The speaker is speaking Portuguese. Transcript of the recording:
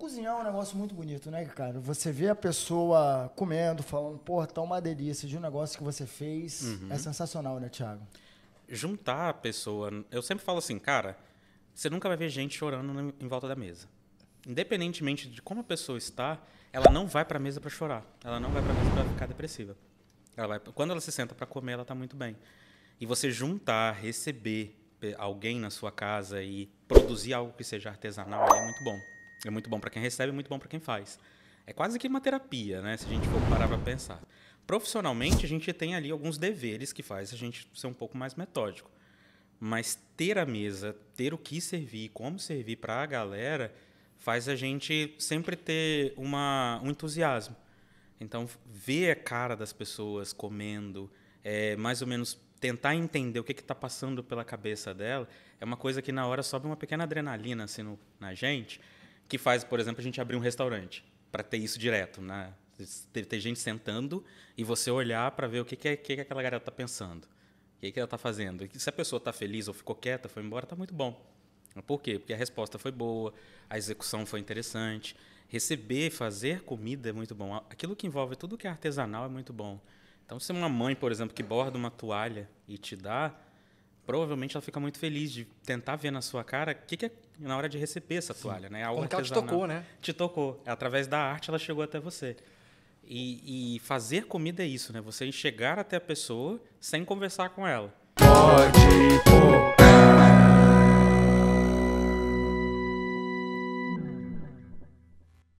Cozinhar é um negócio muito bonito, né, cara? Você vê a pessoa comendo, falando, pô, tá uma delícia de um negócio que você fez. Uhum. É sensacional, né, Thiago? Juntar a pessoa. Eu sempre falo assim, cara, você nunca vai ver gente chorando em volta da mesa. Independentemente de como a pessoa está, ela não vai para a mesa para chorar. Ela não vai para a mesa para ficar depressiva. Ela vai, quando ela se senta para comer, ela tá muito bem. E você juntar, receber alguém na sua casa e produzir algo que seja artesanal é muito bom. É muito bom para quem recebe, muito bom para quem faz. É quase que uma terapia, né? Se a gente for parar para pensar. Profissionalmente, a gente tem ali alguns deveres que faz a gente ser um pouco mais metódico. Mas ter a mesa, ter o que servir, como servir para a galera, faz a gente sempre ter uma, um entusiasmo. Então, ver a cara das pessoas comendo, é, mais ou menos tentar entender o que está passando pela cabeça dela, é uma coisa que na hora sobe uma pequena adrenalina assim, no, na gente que faz, por exemplo, a gente abrir um restaurante para ter isso direto, né? Ter, ter, gente sentando e você olhar para ver o que que, é, que, que aquela garota está pensando, o que, que ela está fazendo. E se a pessoa está feliz ou ficou quieta, foi embora, está muito bom. Por quê? Porque a resposta foi boa, a execução foi interessante. Receber, fazer comida é muito bom. Aquilo que envolve tudo que é artesanal é muito bom. Então, se uma mãe, por exemplo, que borda uma toalha e te dá, provavelmente ela fica muito feliz de tentar ver na sua cara o que, que, é na hora de receber essa Sim. toalha, né? Algo que ela te tocou, né? Te tocou. É, através da arte ela chegou até você. E, e fazer comida é isso, né? Você chegar até a pessoa sem conversar com ela. Pode, pode.